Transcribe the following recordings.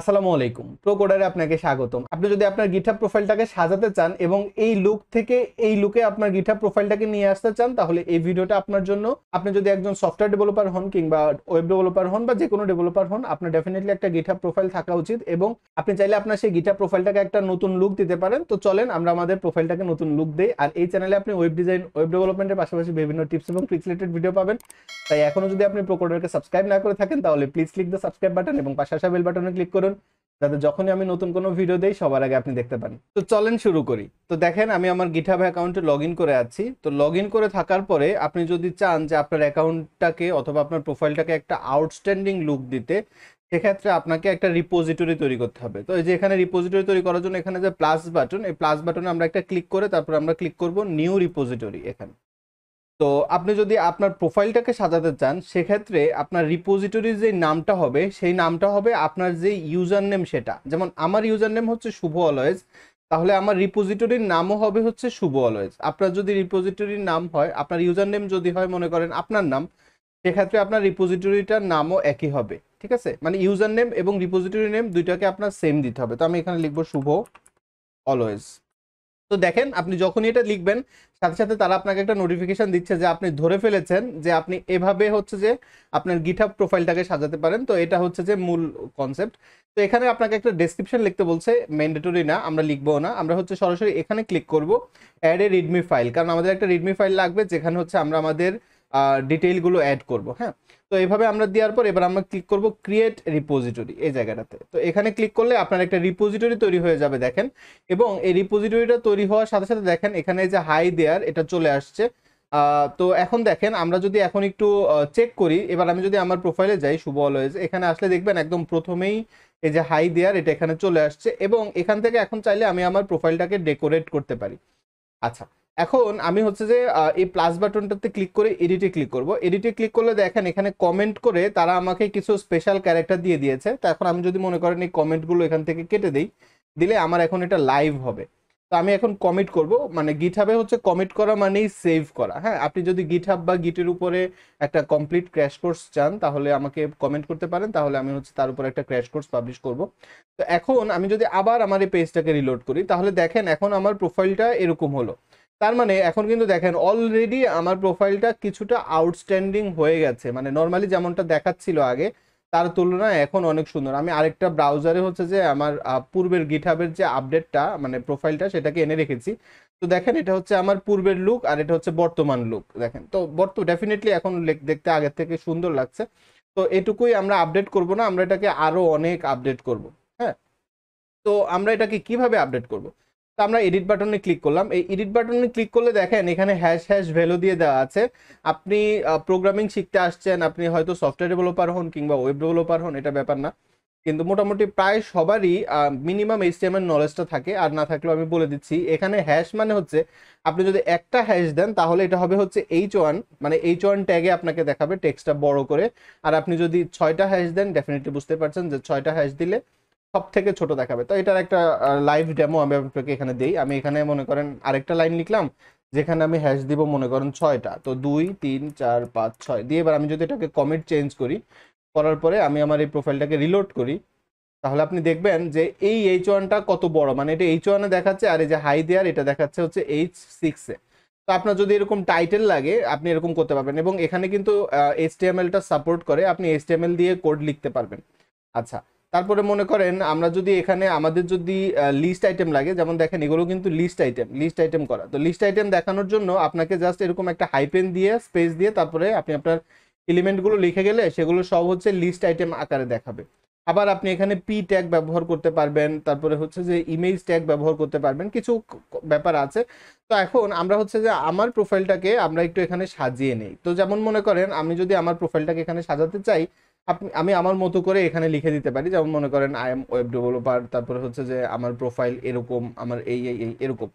আসসালামু আলাইকুম প্রোকোডারে আপনাকে স্বাগতম আপনি যদি আপনার গিটহাব প্রোফাইলটাকে সাজাতে চান এবং এই লুক থেকে এই লুকে আপনার গিটহাব প্রোফাইলটাকে নিয়ে আসতে চান তাহলে এই ভিডিওটা আপনার জন্য আপনি যদি একজন সফটওয়্যার ডেভেলপার হন কিংবা ওয়েব ডেভেলপার হন বা যে কোনো ডেভেলপার হন আপনার ডেফিনেটলি একটা গিটহাব প্রোফাইল থাকা উচিত এবং আপনি চাইলে আপনার সেই গিটহাব প্রোফাইলটাকে একটা নতুন লুক দিতে পারেন তো চলেন আমরা আমাদের প্রোফাইলটাকে নতুন লুক দেই আর এই চ্যানেলে আপনি ওয়েব ডিজাইন ওয়েব ডেভেলপমেন্টের পাশাপাশি বিভিন্ন টিপস এবং ট্রিক্স রিলেটেড ভিডিও পাবেন তাই এখনো যদি আপনি প্রোকোডারকে সাবস্ক্রাইব না করে থাকেন তাহলে please click the subscribe button এবং পাশে বেল বাটনে ক্লিক করে করুন যাতে যখনই আমি নতুন কোনো ভিডিও দেই সবার আগে আপনি দেখতে পান তো চলেন শুরু করি তো দেখেন আমি আমার গিঠাব অ্যাকাউন্টে লগ করে আছি তো লগ করে থাকার পরে আপনি যদি চান যে আপনার অ্যাকাউন্টটাকে অথবা আপনার প্রোফাইলটাকে একটা আউটস্ট্যান্ডিং লুক দিতে সেক্ষেত্রে আপনাকে একটা রিপোজিটরি তৈরি করতে হবে তো এই যে এখানে রিপোজিটরি তৈরি করার জন্য এখানে যে প্লাস বাটন এই প্লাস বাটনে আমরা একটা ক্লিক করে তারপর আমরা ক্লিক করব নিউ রিপোজিটরি এখানে তো আপনি যদি আপনার প্রোফাইলটাকে সাজাতে চান সেক্ষেত্রে আপনার রিপোজিটরির যে নামটা হবে সেই নামটা হবে আপনার যে ইউজার নেম সেটা যেমন আমার ইউজার নেম হচ্ছে শুভ অলয়েজ তাহলে আমার রিপোজিটরির নামও হবে হচ্ছে শুভ অলয়েজ আপনার যদি রিপোজিটরির নাম হয় আপনার ইউজার নেম যদি হয় মনে করেন আপনার নাম সেক্ষেত্রে আপনার রিপোজিটরিটার নামও একই হবে ঠিক আছে মানে ইউজার নেম এবং রিপোজিটরি নেম দুইটাকে আপনার সেম দিতে হবে তো আমি এখানে লিখবো শুভ অলওয়েজ তো দেখেন আপনি যখনই এটা লিখবেন সাথে সাথে তারা আপনাকে একটা নোটিফিকেশান দিচ্ছে যে আপনি ধরে ফেলেছেন যে আপনি এভাবে হচ্ছে যে আপনার গিটহাব প্রোফাইলটাকে সাজাতে পারেন তো এটা হচ্ছে যে মূল কনসেপ্ট তো এখানে আপনাকে একটা ডেসক্রিপশন লিখতে বলছে ম্যান্ডেটরি না আমরা লিখবো না আমরা হচ্ছে সরাসরি এখানে ক্লিক করব অ্যাড এ রিডমি ফাইল কারণ আমাদের একটা রিডমি ফাইল লাগবে যেখানে হচ্ছে আমরা আমাদের ডিটেইলগুলো অ্যাড করব হ্যাঁ তো এইভাবে আমরা দেওয়ার পর এবার আমরা ক্লিক করব ক্রিয়েট রিপোজিটরি এই জায়গাটাতে তো এখানে ক্লিক করলে আপনার একটা রিপোজিটরি তৈরি হয়ে যাবে দেখেন এবং এই রিপোজিটরিটা তৈরি হওয়ার সাথে সাথে দেখেন এখানে যে হাই দেয়ার এটা চলে আসছে তো এখন দেখেন আমরা যদি এখন একটু চেক করি এবার আমি যদি আমার প্রোফাইলে যাই শুভ অলওয়েজ এখানে আসলে দেখবেন একদম প্রথমেই এই যে হাই দেয়ার এটা এখানে চলে আসছে এবং এখান থেকে এখন চাইলে আমি আমার প্রোফাইলটাকে ডেকোরেট করতে পারি আচ্ছা এখন আমি হচ্ছে যে এই প্লাস বাটনটাতে ক্লিক করে এডিটে ক্লিক করব এডিটে ক্লিক করলে দেখেন এখানে কমেন্ট করে তারা আমাকে কিছু স্পেশাল ক্যারেক্টার দিয়ে দিয়েছে তো এখন আমি যদি মনে করেন এই কমেন্টগুলো এখান থেকে কেটে দিই দিলে আমার এখন এটা লাইভ হবে তো আমি এখন কমিট করব মানে গিট হাবে হচ্ছে কমিট করা মানেই সেভ করা হ্যাঁ আপনি যদি গিট হাব বা গিটের উপরে একটা কমপ্লিট ক্র্যাশ কোর্স চান তাহলে আমাকে কমেন্ট করতে পারেন তাহলে আমি হচ্ছে তার উপরে একটা ক্র্যাশ কোর্স পাবলিশ করব তো এখন আমি যদি আবার আমার এই পেজটাকে রিলোড করি তাহলে দেখেন এখন আমার প্রোফাইলটা এরকম হলো তার মানে এখন কিন্তু দেখেন অলরেডি আমার প্রোফাইলটা কিছুটা আউটস্ট্যান্ডিং হয়ে গেছে মানে নর্মালি যেমনটা দেখাচ্ছিল আগে তার তুলনায় এখন অনেক সুন্দর আমি আরেকটা ব্রাউজারে হচ্ছে যে আমার পূর্বের গিটহাবের যে আপডেটটা মানে প্রোফাইলটা সেটাকে এনে রেখেছি তো দেখেন এটা হচ্ছে আমার পূর্বের লুক আর এটা হচ্ছে বর্তমান লুক দেখেন তো বর্ত ডেফিনেটলি এখন দেখতে আগের থেকে সুন্দর লাগছে তো এটুকুই আমরা আপডেট করব না আমরা এটাকে আরও অনেক আপডেট করব হ্যাঁ তো আমরা এটাকে কিভাবে আপডেট করব আমরা এডিট বাটনে ক্লিক করলাম এই এডিট বাটনে ক্লিক করলে দেখেন এখানে হ্যাশ হ্যাশ ভ্যালু দিয়ে দেওয়া আছে আপনি প্রোগ্রামিং শিখতে আসছেন আপনি হয়তো সফটওয়্যার ডেভেলপার হন কিংবা ওয়েব ডেভেলপার হন এটা ব্যাপার না কিন্তু মোটামুটি প্রায় সবারই মিনিমাম এইচটিএমএল নলেজটা থাকে আর না থাকলেও আমি বলে দিচ্ছি এখানে হ্যাশ মানে হচ্ছে আপনি যদি একটা হ্যাশ দেন তাহলে এটা হবে হচ্ছে এইচ ওয়ান মানে এইচ ওয়ান ট্যাগে আপনাকে দেখাবে টেক্সটটা বড় করে আর আপনি যদি ছয়টা হ্যাশ দেন ডেফিনেটলি বুঝতে পারছেন যে ছয়টা হ্যাশ দিলে সব থেকে ছোট দেখাবে তো এটার একটা লাইভ ডেমো আমি আপনাকে এখানে দিই আমি এখানে মনে করেন আরেকটা লাইন লিখলাম যেখানে আমি হ্যাশ দিব মনে করেন ছয়টা তো দুই তিন চার পাঁচ ছয় দিয়ে এবার আমি যদি এটাকে কমেন্ট চেঞ্জ করি করার পরে আমি আমার এই প্রোফাইলটাকে রিলোড করি তাহলে আপনি দেখবেন যে এই এইচ ওয়ানটা কত বড় মানে এটা এইচ ওয়ানে দেখাচ্ছে আর এই যে হাই দেয়ার এটা দেখাচ্ছে হচ্ছে এইচ সিক্সে তো আপনার যদি এরকম টাইটেল লাগে আপনি এরকম করতে পারবেন এবং এখানে কিন্তু এইচ টি সাপোর্ট করে আপনি এইচ দিয়ে কোড লিখতে পারবেন আচ্ছা তারপরে মনে করেন আমরা যদি এখানে আমাদের যদি লিস্ট আইটেম লাগে যেমন দেখেন এগুলো কিন্তু লিস্ট আইটেম লিস্ট আইটেম করা তো লিস্ট আইটেম দেখানোর জন্য আপনাকে জাস্ট এরকম একটা হাইপেন দিয়ে স্পেস দিয়ে তারপরে আপনি আপনার এলিমেন্টগুলো লিখে গেলে সেগুলো সব হচ্ছে লিস্ট আইটেম আকারে দেখাবে আবার আপনি এখানে পি ট্যাগ ব্যবহার করতে পারবেন তারপরে হচ্ছে যে ইমেজ ট্যাগ ব্যবহার করতে পারবেন কিছু ব্যাপার আছে তো এখন আমরা হচ্ছে যে আমার প্রোফাইলটাকে আমরা একটু এখানে সাজিয়ে নেই তো যেমন মনে করেন আমি যদি আমার প্রোফাইলটাকে এখানে সাজাতে চাই আপনি আমি আমার মতো করে এখানে লিখে দিতে পারি যেমন মনে করেন আই এম ওয়েব ডেভেলপার তারপরে হচ্ছে যে আমার প্রোফাইল এরকম আমার এই এই এরকম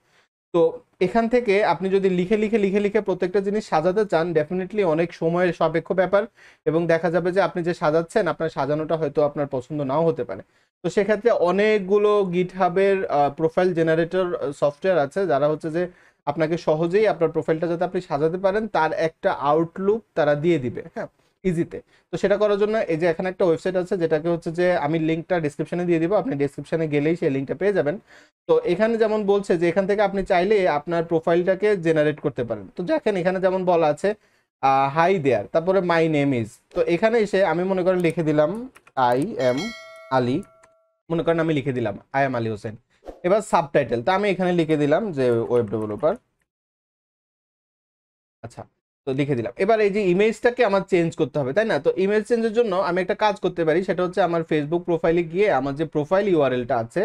তো এখান থেকে আপনি যদি লিখে লিখে লিখে লিখে প্রত্যেকটা জিনিস সাজাতে চান ডেফিনেটলি অনেক সময়ের সাপেক্ষ ব্যাপার এবং দেখা যাবে যে আপনি যে সাজাচ্ছেন আপনার সাজানোটা হয়তো আপনার পছন্দ নাও হতে পারে তো সেক্ষেত্রে অনেকগুলো গিট হাবের প্রোফাইল জেনারেটর সফটওয়্যার আছে যারা হচ্ছে যে আপনাকে সহজেই আপনার প্রোফাইলটা যাতে আপনি সাজাতে পারেন তার একটা আউটলুক তারা দিয়ে দিবে হ্যাঁ ইজিতে তো সেটা করার জন্য এই যে এখানে একটা ওয়েবসাইট আছে যেটাকে হচ্ছে যে আমি লিঙ্কটা ডিসক্রিপশনে দিয়ে দিব আপনি ডিসক্রিপশনে গেলেই সেই লিঙ্কটা পেয়ে যাবেন তো এখানে যেমন বলছে যে এখান থেকে আপনি চাইলে আপনার প্রোফাইলটাকে জেনারেট করতে পারেন তো দেখেন এখানে যেমন বলা আছে হাই দেয়ার তারপরে মাই নেম ইজ তো এখানে এসে আমি মনে করেন লিখে দিলাম আই এম আলী মনে করেন আমি লিখে দিলাম আই এম আলী হোসেন এবার সাবটাইটেল তা আমি এখানে লিখে দিলাম যে ওয়েব ডেভেলপার আচ্ছা তো লিখে দিলাম এবার এই যে ইমেজটাকে আমার চেঞ্জ করতে হবে তাই না তো ইমেজ চেঞ্জের জন্য আমি একটা কাজ করতে পারি সেটা হচ্ছে আমার ফেসবুক প্রোফাইলে গিয়ে আমার যে প্রোফাইল ইউআরএলটা আছে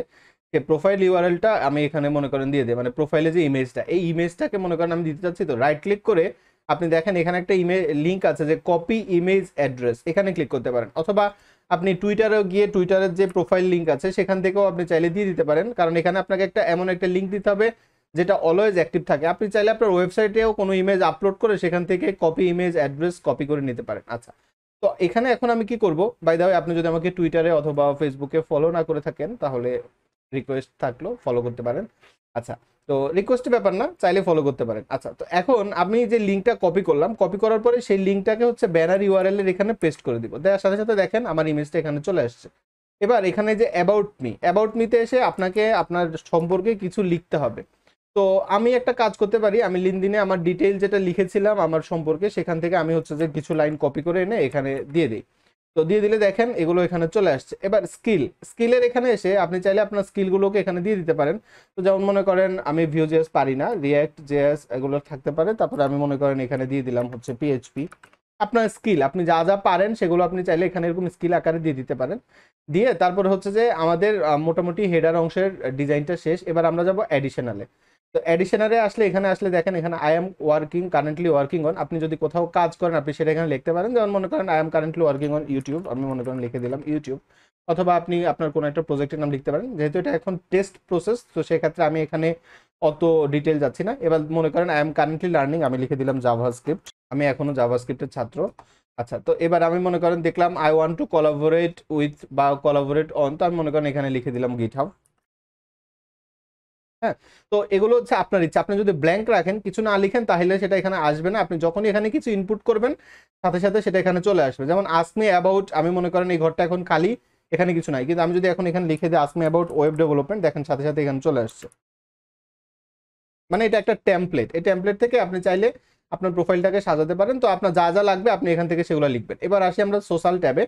সে প্রোফাইল ইউআরএলটা আমি এখানে মনে করেন দিয়ে দিই মানে প্রোফাইলে যে ইমেজটা এই ইমেজটাকে মনে করেন আমি দিতে চাচ্ছি তো রাইট ক্লিক করে আপনি দেখেন এখানে একটা ইমেজ লিঙ্ক আছে যে কপি ইমেজ অ্যাড্রেস এখানে ক্লিক করতে পারেন অথবা আপনি টুইটারেও গিয়ে টুইটারের যে প্রোফাইল লিঙ্ক আছে সেখান থেকেও আপনি চাইলে দিয়ে দিতে পারেন কারণ এখানে আপনাকে একটা এমন একটা লিঙ্ক দিতে হবে যেটা অলওয়েজ অ্যাক্টিভ থাকে আপনি চাইলে আপনার ওয়েবসাইটেও কোনো ইমেজ আপলোড করে সেখান থেকে কপি ইমেজ অ্যাড্রেস কপি করে নিতে পারেন আচ্ছা তো এখানে এখন আমি কি করব বাই দা ওয়ে আপনি যদি আমাকে টুইটারে অথবা ফেসবুকে ফলো না করে থাকেন তাহলে রিকোয়েস্ট থাকলো ফলো করতে পারেন আচ্ছা তো রিকোয়েস্টের ব্যাপার না চাইলে ফলো করতে পারেন আচ্ছা তো এখন আমি যে লিঙ্কটা কপি করলাম কপি করার পরে সেই লিঙ্কটাকে হচ্ছে ব্যানার ইউআরএল এর এখানে পেস্ট করে দিব দেওয়ার সাথে সাথে দেখেন আমার ইমেজটা এখানে চলে আসছে এবার এখানে যে অ্যাবাউট মি অ্যাবাউট মিতে এসে আপনাকে আপনার সম্পর্কে কিছু লিখতে হবে তো আমি একটা কাজ করতে পারি আমি লিনদিনে আমার ডিটেইল যেটা লিখেছিলাম আমার সম্পর্কে সেখান থেকে আমি হচ্ছে যে কিছু লাইন কপি করে এনে এখানে দিয়ে দিই তো দিয়ে দিলে দেখেন এগুলো এখানে চলে আসছে এবার স্কিল স্কিলের এখানে এসে আপনি চাইলে আপনার স্কিলগুলোকে এখানে দিয়ে দিতে পারেন তো যেমন মনে করেন আমি ভিউ জেএস পারি না রিয়াক্ট জেএস এগুলো থাকতে পারে তারপরে আমি মনে করেন এখানে দিয়ে দিলাম হচ্ছে পিএইচপি আপনার স্কিল আপনি যা যা পারেন সেগুলো আপনি চাইলে এখানে এরকম স্কিল আকারে দিয়ে দিতে পারেন দিয়ে তারপরে হচ্ছে যে আমাদের মোটামুটি হেডার অংশের ডিজাইনটা শেষ এবার আমরা যাব অ্যাডিশনালে তো অ্যাডিশনারে আসলে এখানে আসলে দেখেন এখানে I am working currently working on আপনি যদি কোথাও কাজ করেন আপনি সেটা এখানে লিখতে পারেন যেমন মনে করেন I am currently working on YouTube আমি মনে করেন লিখে দিলাম ইউটিউব অথবা আপনি আপনার কোনো একটা প্রজেক্টের নাম লিখতে পারেন যেহেতু এটা এখন টেস্ট প্রসেস তো সেক্ষেত্রে আমি এখানে অত ডিটেল যাচ্ছি না এবার মনে করেন আই এম কারেন্টলি লার্নিং আমি লিখে দিলাম জাভাস্ক্রিপ্ট আমি এখনও জাভাস্ক্রিপ্টের ছাত্র আচ্ছা তো এবার আমি মনে করেন দেখলাম I want to collaborate with বা কলাবোরেট অন তো আমি মনে করেন এখানে লিখে দিলাম গিট হাব হ্যাঁ তো এগুলো হচ্ছে আপনার ইচ্ছা আপনি যদি ব্ল্যাঙ্ক রাখেন কিছু না লিখেন তাহলে সেটা এখানে আসবে না আপনি যখনই এখানে কিছু ইনপুট করবেন সাথে সাথে সেটা এখানে চলে আসবে যেমন আসমি অ্যাবাউট আমি মনে করেন এই ঘরটা এখন খালি এখানে কিছু নাই কিন্তু আমি যদি এখন এখানে লিখে দিই আসমি অ্যাবাউট ওয়েব ডেভেলপমেন্ট দেখেন সাথে সাথে এখানে চলে আসছে মানে এটা একটা ট্যাম্পলেট এই ট্যাম্পলেট থেকে আপনি চাইলে আপনার প্রোফাইলটাকে সাজাতে পারেন তো আপনার যা যা লাগবে আপনি এখান থেকে সেগুলো লিখবেন এবার আসি আমরা সোশ্যাল ট্যাবে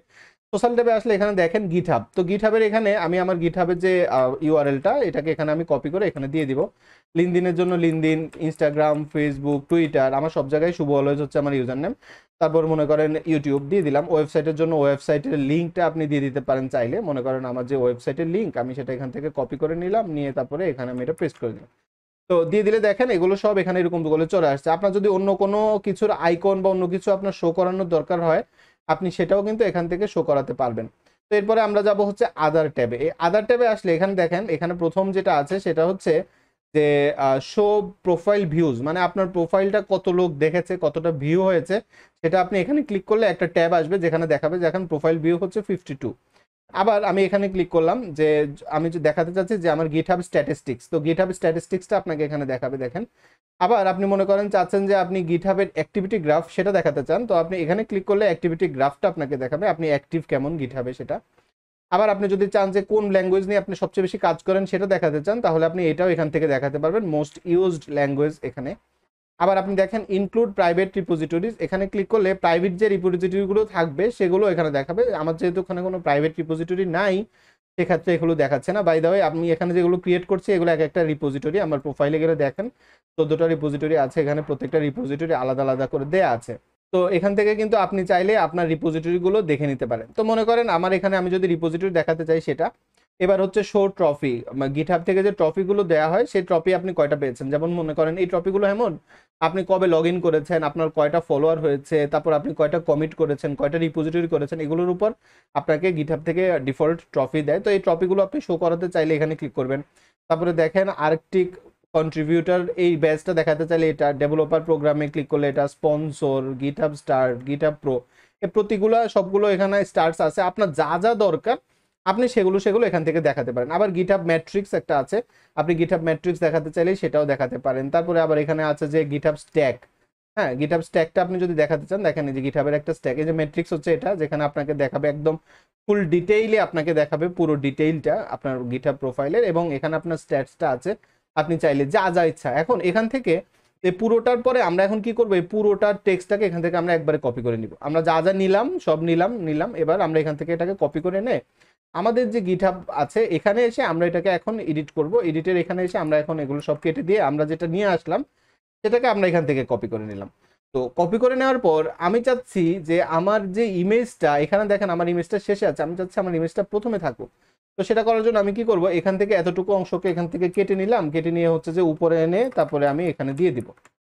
সোশ্যাল ট্যাবে আসলে এখানে দেখেন গিট হাব তো গিট হাবের এখানে আমি আমার গিট হাবের যে ইউআরএলটা এটাকে এখানে আমি কপি করে এখানে দিয়ে দিব লিনদিনের জন্য লিনদিন ইনস্টাগ্রাম ফেসবুক টুইটার আমার সব জায়গায় শুভ অলওয়েজ হচ্ছে আমার ইউজার নেম তারপর মনে করেন ইউটিউব দিয়ে দিলাম ওয়েবসাইটের জন্য ওয়েবসাইটের লিঙ্কটা আপনি দিয়ে দিতে পারেন চাইলে মনে করেন আমার যে ওয়েবসাইটের লিঙ্ক আমি সেটা এখান থেকে কপি করে নিলাম নিয়ে তারপরে এখানে আমি এটা পেস্ট করে দিলাম তো দিয়ে দিলে দেখেন এগুলো সব এখানে এরকম করে চলে আসছে আপনার যদি অন্য কোনো কিছুর আইকন বা অন্য কিছু আপনার শো করানোর দরকার হয় আপনি সেটাও কিন্তু এখান থেকে শো করাতে পারবেন তো এরপরে আমরা যাব হচ্ছে আদার ট্যাবে এই আদার ট্যাবে আসলে এখানে দেখেন এখানে প্রথম যেটা আছে সেটা হচ্ছে যে শো প্রোফাইল ভিউজ মানে আপনার প্রোফাইলটা কত লোক দেখেছে কতটা ভিউ হয়েছে সেটা আপনি এখানে ক্লিক করলে একটা ট্যাব আসবে যেখানে দেখাবে যেখানে প্রোফাইল ভিউ হচ্ছে ফিফটি টু আবার আমি এখানে ক্লিক করলাম যে আমি দেখাতে চাচ্ছি যে আমার হাব স্ট্যাটিস্টিক্স তো হাব স্ট্যাটিস্টিক্সটা আপনাকে এখানে দেখাবে দেখেন আবার আপনি মনে করেন চাচ্ছেন যে আপনি গিট হাবের অ্যাক্টিভিটি গ্রাফ সেটা দেখাতে চান তো আপনি এখানে ক্লিক করলে অ্যাক্টিভিটি গ্রাফটা আপনাকে দেখাবে আপনি অ্যাক্টিভ কেমন গিট হাবে সেটা আবার আপনি যদি চান যে কোন ল্যাঙ্গুয়েজ নিয়ে আপনি সবচেয়ে বেশি কাজ করেন সেটা দেখাতে চান তাহলে আপনি এটাও এখান থেকে দেখাতে পারবেন মোস্ট ইউজড ল্যাঙ্গুয়েজ এখানে আবার আপনি দেখেন ইনক্লুড প্রাইভেট রিপোজিটরিজ এখানে ক্লিক করলে প্রাইভেট যে রিপোজিটরিগুলো থাকবে সেগুলো এখানে দেখাবে আমার যেহেতু ওখানে কোনো প্রাইভেট রিপোজিটরি নাই সেক্ষেত্রে এগুলো দেখাচ্ছে না বাই দা আপনি এখানে যেগুলো ক্রিয়েট করছি এগুলো এক একটা রিপোজিটরি আমার প্রোফাইলে গেলে দেখেন চোদ্দোটা রিপোজিটরি আছে এখানে প্রত্যেকটা রিপোজিটরি আলাদা আলাদা করে দেয়া আছে তো এখান থেকে কিন্তু আপনি চাইলে আপনার রিপোজিটরিগুলো দেখে নিতে পারেন তো মনে করেন আমার এখানে আমি যদি রিপোজিটরি দেখাতে চাই সেটা এবার হচ্ছে শো ট্রফি গিটহাব থেকে যে ট্রফিগুলো দেওয়া হয় সেই ট্রফি আপনি কয়টা পেয়েছেন যেমন মনে করেন এই ট্রফিগুলো এমন আপনি কবে লগ ইন করেছেন আপনার কয়টা ফলোয়ার হয়েছে তারপর আপনি কয়টা কমিট করেছেন কয়টা রিপোজিটরি করেছেন এগুলোর উপর আপনাকে গিটহাব থেকে ডিফল্ট ট্রফি দেয় তো এই ট্রফিগুলো আপনি শো করাতে চাইলে এখানে ক্লিক করবেন তারপরে দেখেন আর্কটিক কন্ট্রিবিউটার এই ব্যাচটা দেখাতে চাইলে এটা ডেভেলপার প্রোগ্রামে ক্লিক করলে এটা sponsor GitHub star GitHub pro এ প্রতিগুলা সবগুলো এখানে স্টার্টস আছে আপনার যা যা দরকার আপনি সেগুলো সেগুলো এখান থেকে দেখাতে পারেন আবার গিটহাব ম্যাট্রিক্স একটা আছে আপনি গিটহাব ম্যাট্রিক্স দেখাতে চাইলে সেটাও দেখাতে পারেন তারপরে আবার এখানে আছে যে গিটহাব স্ট্যাক হ্যাঁ আপ স্ট্যাকটা আপনি যদি দেখাতে চান দেখেন যে গিটহাবের একটা স্ট্যাক এই যে ম্যাট্রিক্স হচ্ছে এটা যেখানে আপনাকে দেখাবে একদম ফুল ডিটেইলে আপনাকে দেখাবে পুরো ডিটেইলটা আপনার গিটহাব প্রোফাইলের এবং এখানে আপনার স্ট্যাটসটা আছে আপনি চাইলে যা যা ইচ্ছা এখন এখান থেকে এই পুরোটার পরে আমরা এখন কি করবো এই পুরোটার টেক্সটাকে এখান থেকে আমরা একবারে কপি করে নিব আমরা যা যা নিলাম সব নিলাম নিলাম এবার আমরা এখান থেকে এটাকে কপি করে নে আমাদের যে গিটহাব আছে এখানে এসে আমরা এটাকে এখন এডিট করব এডিটের এখানে এসে আমরা এখন এগুলো সব কেটে দিয়ে আমরা যেটা নিয়ে আসলাম সেটাকে আমরা এখান থেকে কপি করে নিলাম তো কপি করে নেওয়ার পর আমি চাচ্ছি যে আমার যে ইমেজটা এখানে দেখেন আমার ইমেজটা শেষে আছে আমি চাচ্ছি আমার ইমেজটা প্রথমে থাকুক তো সেটা করার জন্য আমি কি করব এখান থেকে এতটুকু অংশকে এখান থেকে কেটে নিলাম কেটে নিয়ে হচ্ছে যে উপরে এনে তারপরে আমি এখানে দিয়ে দিব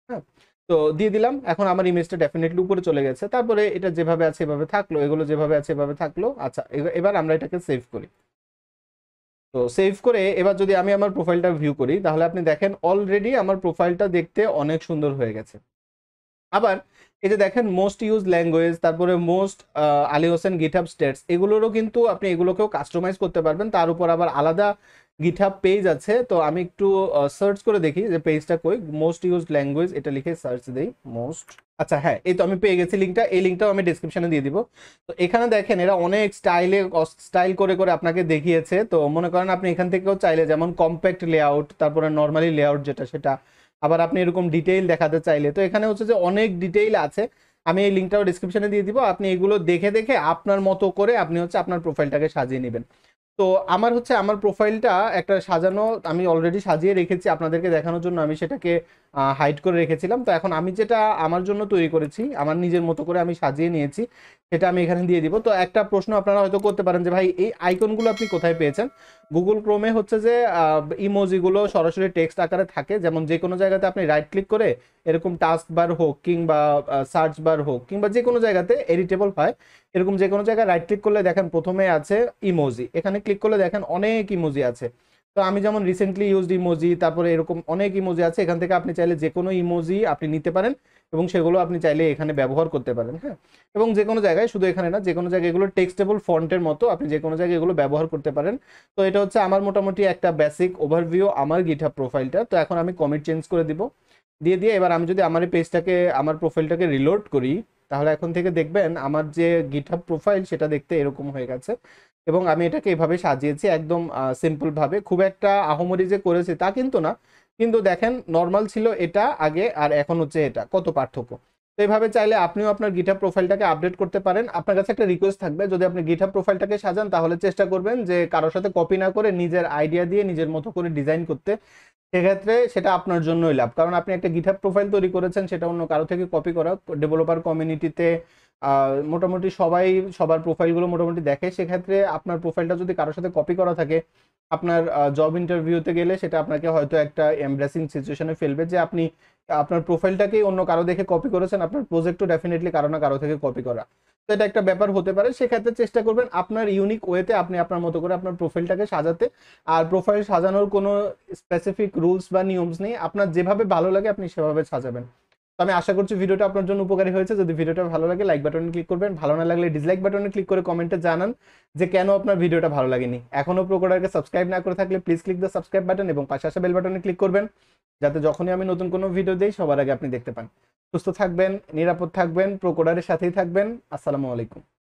হ্যাঁ তো দিয়ে দিলাম এখন আমার ইমেজটা ডেফিনেটলি উপরে চলে গেছে তারপরে এটা যেভাবে আছে এভাবে থাকলো এগুলো যেভাবে আছে এভাবে থাকলো আচ্ছা এবার আমরা এটাকে সেভ করি তো সেভ করে এবার যদি আমি আমার প্রোফাইলটা ভিউ করি তাহলে আপনি দেখেন অলরেডি আমার প্রোফাইলটা দেখতে অনেক সুন্দর হয়ে গেছে আবার এই যে দেখেন মোস্ট ইউজ ল্যাঙ্গুয়েজ তারপরে most Ali Hossain up stats এগুলোরও কিন্তু আপনি এগুলোকেও কাস্টমাইজ করতে পারবেন তার উপর আবার আলাদা গিটহাব পেজ আছে তো আমি একটু সার্চ করে দেখি যে পেজটা কই মোস্ট ইউজড ল্যাঙ্গুয়েজ এটা লিখে সার্চ দেই মোস্ট আচ্ছা হ্যাঁ এই তো আমি পেয়ে গেছি লিঙ্কটা এই লিঙ্কটাও আমি ডিসক্রিপশনে দিয়ে দিব তো এখানে দেখেন এরা অনেক স্টাইলে স্টাইল করে করে আপনাকে দেখিয়েছে তো মনে করেন আপনি এখান থেকেও চাইলে যেমন কম্প্যাক্ট লেআউট তারপরে নর্মালি লেআউট যেটা সেটা আবার আপনি এরকম ডিটেইল দেখাতে চাইলে তো এখানে হচ্ছে যে অনেক ডিটেইল আছে আমি এই লিঙ্কটাও ডিসক্রিপশনে দিয়ে দিব আপনি এগুলো দেখে দেখে আপনার মতো করে আপনি হচ্ছে আপনার প্রোফাইলটাকে সাজিয়ে নেবেন তো আমার হচ্ছে আমার প্রোফাইলটা একটা সাজানো আমি অলরেডি সাজিয়ে রেখেছি আপনাদেরকে দেখানোর জন্য আমি সেটাকে হাইড করে রেখেছিলাম তো এখন আমি যেটা আমার জন্য তৈরি করেছি আমার নিজের মতো করে আমি সাজিয়ে নিয়েছি সেটা আমি এখানে দিয়ে দিব তো একটা প্রশ্ন আপনারা হয়তো করতে পারেন যে ভাই এই আইকনগুলো আপনি কোথায় পেয়েছেন গুগল ক্রোমে হচ্ছে যে ইমোজিগুলো সরাসরি টেক্সট আকারে থাকে যেমন যে কোনো জায়গাতে আপনি রাইট ক্লিক করে এরকম টাস্ক বার হোক কিংবা সার্চ বার হোক কিংবা যে কোনো জায়গাতে এডিটেবল হয় এরকম যে কোনো জায়গায় রাইট ক্লিক করলে দেখেন প্রথমে আছে ইমোজি এখানে ক্লিক করলে দেখেন অনেক ইমোজি আছে তো আমি যেমন রিসেন্টলি ইউজড ইমোজি তারপরে এরকম অনেক ইমোজি আছে এখান থেকে আপনি চাইলে যে কোনো ইমোজি আপনি নিতে পারেন এবং সেগুলো আপনি চাইলে এখানে ব্যবহার করতে পারেন হ্যাঁ এবং যে কোনো জায়গায় শুধু এখানে না যে কোনো জায়গায় এগুলো টেক্সটেবল ফন্টের মতো আপনি যে কোনো জায়গায় এগুলো ব্যবহার করতে পারেন তো এটা হচ্ছে আমার মোটামুটি একটা বেসিক ওভারভিউ আমার গিটহাব প্রোফাইলটা তো এখন আমি কমিট চেঞ্জ করে দিব দিয়ে দিয়ে এবার আমি যদি আমার এই পেজটাকে আমার প্রোফাইলটাকে রিলোড করি তাহলে এখন থেকে দেখবেন আমার যে গিটহাব প্রোফাইল সেটা দেখতে এরকম হয়ে গেছে এবং আমি এটাকে এভাবে সাজিয়েছি একদম সিম্পলভাবে খুব একটা আহমরি যে করেছে তা কিন্তু না কিন্তু দেখেন নর্মাল ছিল এটা আগে আর এখন হচ্ছে এটা কত পার্থক্য তো এইভাবে চাইলে আপনিও আপনার গিটহাব প্রোফাইলটাকে আপডেট করতে পারেন আপনার কাছে একটা রিকোয়েস্ট থাকবে যদি আপনি গিটহাব প্রোফাইলটাকে সাজান তাহলে চেষ্টা করবেন যে কারোর সাথে কপি না করে নিজের আইডিয়া দিয়ে নিজের মতো করে ডিজাইন করতে সেক্ষেত্রে সেটা আপনার জন্যই লাভ কারণ আপনি একটা গিটহাব প্রোফাইল তৈরি করেছেন সেটা অন্য কারো থেকে কপি করা ডেভেলপার কমিউনিটিতে মোটামুটি সবাই সবার প্রোফাইলগুলো মোটামুটি দেখে সেক্ষেত্রে আপনার প্রোফাইলটা যদি কারোর সাথে কপি করা থাকে আপনার জব ইন্টারভিউতে গেলে সেটা আপনাকে হয়তো একটা এমব্রেসিং সিচুয়েশনে ফেলবে যে আপনি আপনার প্রোফাইলটাকে অন্য কারো দেখে কপি করেছেন আপনার প্রজেক্টও ডেফিনেটলি কারো না কারো থেকে কপি করা তো এটা একটা ব্যাপার হতে পারে সেক্ষেত্রে চেষ্টা করবেন আপনার ইউনিক ওয়েতে আপনি আপনার মতো করে আপনার প্রোফাইলটাকে সাজাতে আর প্রোফাইল সাজানোর কোনো স্পেসিফিক রুলস বা নিয়মস নেই আপনার যেভাবে ভালো লাগে আপনি সেভাবে সাজাবেন তো আমি আশা করছি ভিডিওটা আপনার জন্য উপকারী হয়েছে যদি ভিডিওটা ভালো লাগে লাইক বাটনে ক্লিক করবেন ভালো না লাগলে ডিসলাইক বাটনে ক্লিক করে কমেন্টে জানান যে কেন আপনার ভিডিওটা ভালো লাগেনি এখনও প্রোকোডারকে সাবস্ক্রাইব না করে থাকলে please click the subscribe button এবং পাশে আসা বেল বাটনে ক্লিক করবেন যাতে যখনই আমি নতুন কোনো ভিডিও দিই সবার আগে আপনি দেখতে পান সুস্থ থাকবেন নিরাপদ থাকবেন প্রোকোডারের সাথেই থাকবেন আসসালামু আলাইকুম